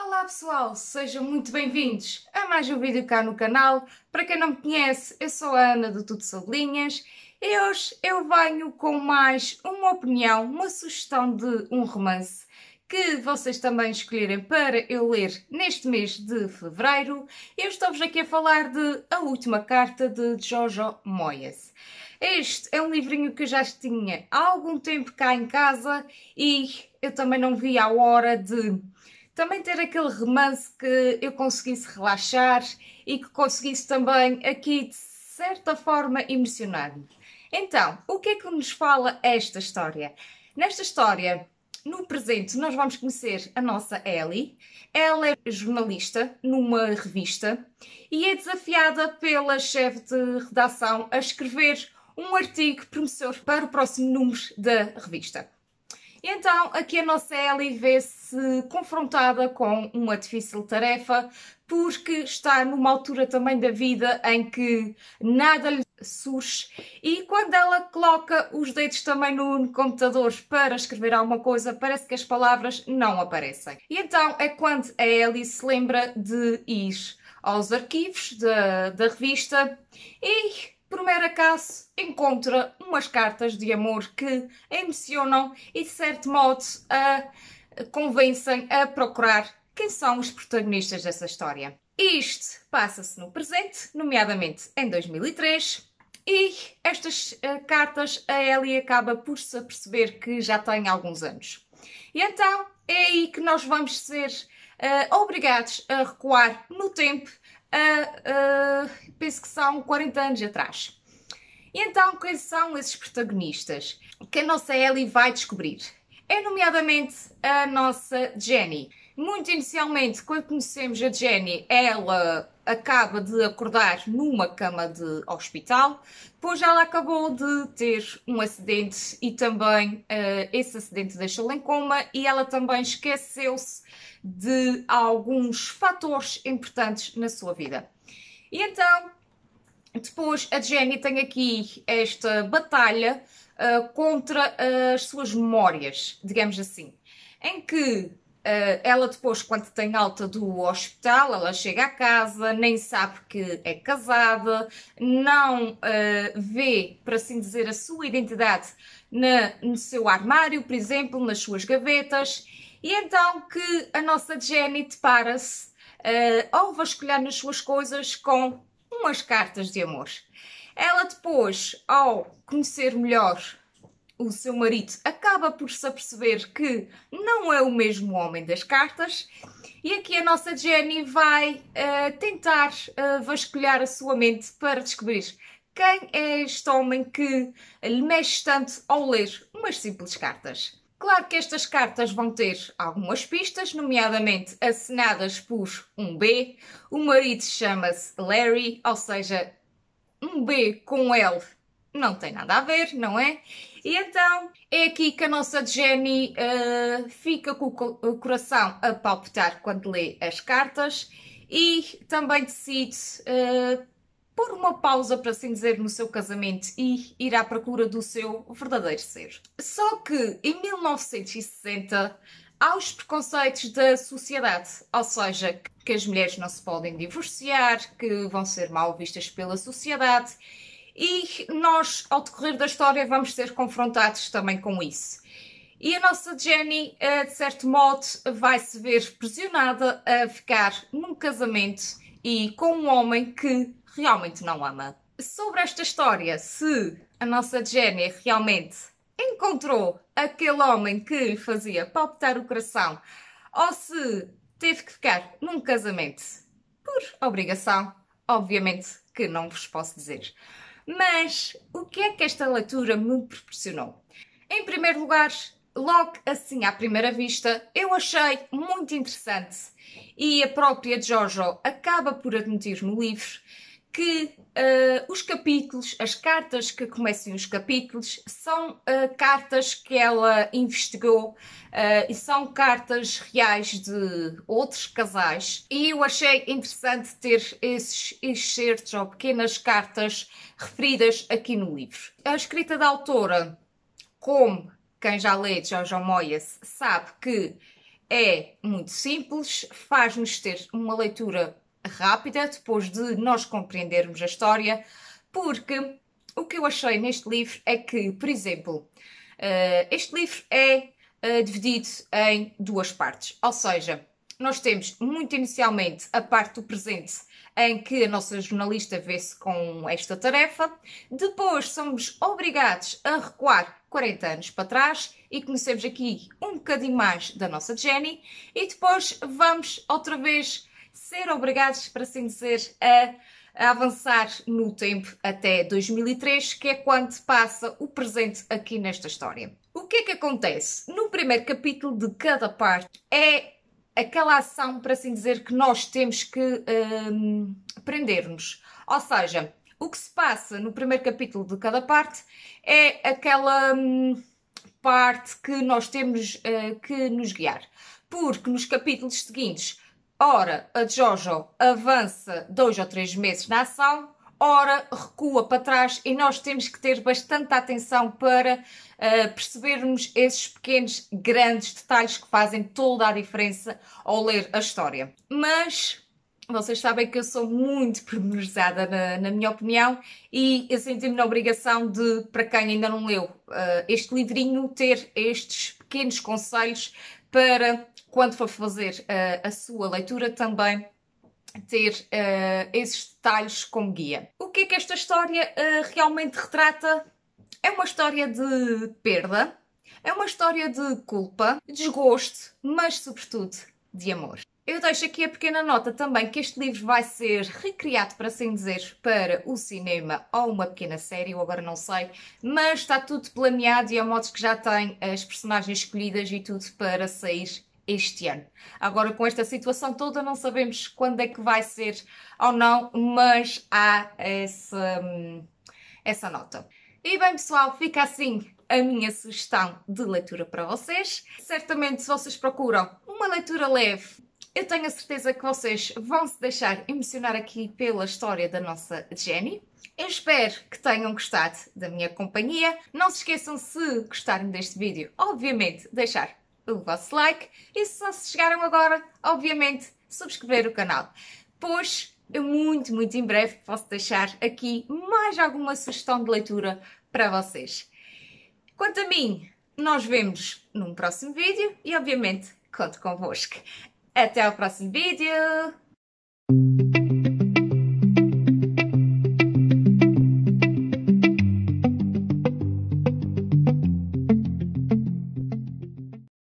Olá pessoal, sejam muito bem-vindos a mais um vídeo cá no canal. Para quem não me conhece, eu sou a Ana do Tudo Sobre Linhas e hoje eu venho com mais uma opinião, uma sugestão de um romance que vocês também escolherem para eu ler neste mês de fevereiro. Eu estou-vos aqui a falar de A Última Carta de Jojo Moyes. Este é um livrinho que eu já tinha há algum tempo cá em casa e eu também não vi a hora de também ter aquele romance que eu conseguisse relaxar e que conseguisse também aqui, de certa forma, emocionar-me. Então, o que é que nos fala esta história? Nesta história, no presente, nós vamos conhecer a nossa Ellie. Ela é jornalista numa revista e é desafiada pela chefe de redação a escrever um artigo promissor para o próximo número da revista. Então, aqui a nossa Ellie vê-se confrontada com uma difícil tarefa porque está numa altura também da vida em que nada lhe surge e quando ela coloca os dedos também no computador para escrever alguma coisa, parece que as palavras não aparecem. E então é quando a Ellie se lembra de ir aos arquivos da, da revista e por mero acaso, encontra umas cartas de amor que emocionam e, de certo modo, a convencem a procurar quem são os protagonistas dessa história. Isto passa-se no presente, nomeadamente em 2003, e estas uh, cartas a Ellie acaba por se aperceber que já tem alguns anos. E então é aí que nós vamos ser uh, obrigados a recuar no tempo, a, uh, penso que são 40 anos atrás. E então, quem são esses protagonistas? Que a nossa Ellie vai descobrir. É nomeadamente a nossa Jenny. Muito inicialmente, quando conhecemos a Jenny, ela acaba de acordar numa cama de hospital, depois ela acabou de ter um acidente e também uh, esse acidente deixou-la em coma e ela também esqueceu-se de alguns fatores importantes na sua vida. E então, depois a Jenny tem aqui esta batalha uh, contra as suas memórias, digamos assim, em que ah, ela depois, quando tem alta do hospital, ela chega a casa, nem sabe que é casada, não uh, vê, para assim dizer, a sua identidade na, no seu armário, por exemplo, nas suas gavetas, e então que a nossa Jenny depara-se uh, ao vasculhar nas suas coisas com umas cartas de amor. Ela depois, ao conhecer melhor o seu marido acaba por se aperceber que não é o mesmo homem das cartas. E aqui a nossa Jenny vai uh, tentar uh, vasculhar a sua mente para descobrir quem é este homem que lhe mexe tanto ao ler umas simples cartas. Claro que estas cartas vão ter algumas pistas, nomeadamente assinadas por um B. O marido chama-se Larry, ou seja, um B com L não tem nada a ver, não é? E então é aqui que a nossa Jenny uh, fica com o coração a palpitar quando lê as cartas e também decide uh, pôr uma pausa, para assim dizer, no seu casamento e ir à procura do seu verdadeiro ser. Só que em 1960 há os preconceitos da sociedade, ou seja, que as mulheres não se podem divorciar, que vão ser mal vistas pela sociedade e nós, ao decorrer da história, vamos ser confrontados também com isso. E a nossa Jenny, eh, de certo modo, vai se ver pressionada a ficar num casamento e com um homem que realmente não ama. Sobre esta história, se a nossa Jenny realmente encontrou aquele homem que lhe fazia palpitar o coração ou se teve que ficar num casamento por obrigação, obviamente que não vos posso dizer. Mas o que é que esta leitura me proporcionou? Em primeiro lugar, logo assim à primeira vista, eu achei muito interessante e a própria Jojo acaba por admitir no livro que uh, os capítulos, as cartas que começam os capítulos, são uh, cartas que ela investigou uh, e são cartas reais de outros casais. E eu achei interessante ter esses excertos ou pequenas cartas referidas aqui no livro. A escrita da autora, como quem já lê Jojo Moyes sabe que é muito simples, faz-nos ter uma leitura rápida, depois de nós compreendermos a história, porque o que eu achei neste livro é que, por exemplo, eh, este livro é eh, dividido em duas partes, ou seja, nós temos muito inicialmente a parte do presente em que a nossa jornalista vê-se com esta tarefa, depois somos obrigados a recuar 40 anos para trás e conhecemos aqui um bocadinho mais da nossa Jenny e depois vamos outra vez ser obrigados, para assim dizer, a a avançar no tempo até 2003, que é quando passa o presente aqui nesta história. O que é que acontece? No primeiro capítulo de cada parte é aquela ação, para assim dizer, que nós temos que hum, prender-nos. Ou seja, o que se passa no primeiro capítulo de cada parte é aquela hum, parte que nós temos uh, que nos guiar. Porque nos capítulos seguintes Ora, a Jojo avança dois ou três meses na ação, ora recua para trás e nós temos que ter bastante atenção para uh, percebermos esses pequenos, grandes detalhes que fazem toda a diferença ao ler a história. Mas vocês sabem que eu sou muito pormenorizada na, na, minha opinião e eu senti-me na obrigação de, para quem ainda não leu uh, este livrinho, ter estes pequenos conselhos para quando for fazer a, eh, a sua leitura, também ter uh, esses detalhes como guia. O que é que esta história uh, realmente retrata? É uma história de perda, é uma história de culpa, desgosto, mas sobretudo de amor. Eu deixo aqui a pequena nota também que este livro vai ser recriado, para assim dizer, para o cinema ou uma pequena série, eu agora não sei, mas está tudo planeado e há modos que já tem as personagens escolhidas e tudo para sair este ano. Agora, com esta situação toda, não sabemos quando é que vai ser ou não, mas há essa, hum, essa nota. E bem, pessoal, fica assim a minha sugestão de leitura para vocês. Certamente, se vocês procuram uma leitura leve, eu tenho a certeza que vocês vão se deixar emocionar aqui pela história da nossa Jenny. Eu espero que tenham gostado da minha companhia. Não se esqueçam, se gostarem deste vídeo, obviamente, deixar o vosso like e se não se chegaram agora, obviamente, subscrever o canal. Pois eu muito, muito em breve posso deixar aqui mais alguma sugestão de leitura para vocês. Quanto a mim, nós vemos num próximo vídeo e obviamente conto convosco. Até ao próximo vídeo!